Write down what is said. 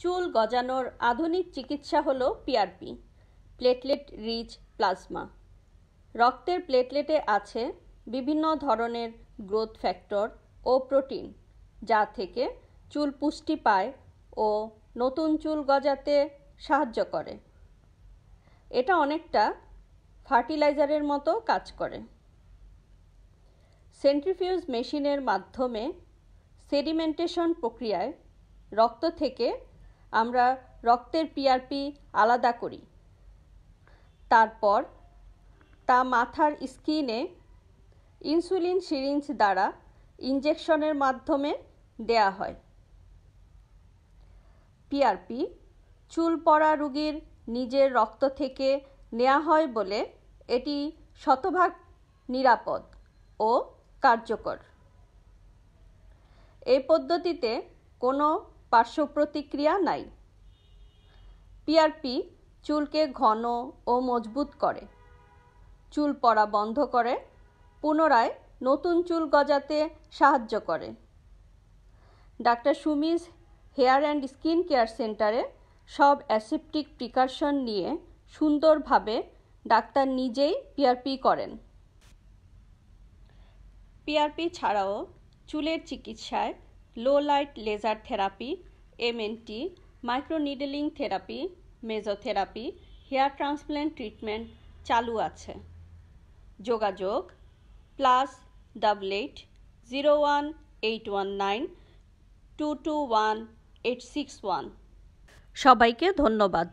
চুল গজানোর আধুনিক চিকিৎসা হল পিআরপি প্লেটলেট রিচ প্লাজমা রক্তের প্লেটলেটে আছে বিভিন্ন ধরনের গ্রোথ ফ্যাক্টর ও প্রোটিন যা থেকে চুল পুষ্টি পায় ও নতুন চুল গজাতে সাহায্য করে এটা অনেকটা ফার্টিলাইজারের মতো কাজ করে সেন্ট্রিফিউজ মেশিনের মাধ্যমে সেডিমেন্টেশন প্রক্রিয়ায় রক্ত থেকে আমরা রক্তের পিআরপি আলাদা করি তারপর তা মাথার স্কিনে ইনসুলিন সিরিঞ্জ দ্বারা ইঞ্জেকশনের মাধ্যমে দেয়া হয় পিআরপি চুল পড়া রোগীর নিজের রক্ত থেকে নেওয়া হয় বলে এটি শতভাগ নিরাপদ ও কার্যকর এই পদ্ধতিতে কোনো পার্শ্ব প্রতিক্রিয়া নাই পিআরপি চুলকে ঘন ও মজবুত করে চুল পড়া বন্ধ করে পুনরায় নতুন চুল গজাতে সাহায্য করে doctor Sumi's hair and skin care সেন্টারে সব অ্যাসেপ্টিক প্রিকাশন নিয়ে সুন্দরভাবে ডাক্তার নিজেই পিআরপি করেন পিআরপি ছাড়াও চুলের চিকিৎসায় low light laser therapy MNT microneedling therapy mesotherapy hair transplant treatment চালু আছে যোগাযোগ plus double eight zero one eight one nine two two one eight six one সবাইকে ধন্যবাদ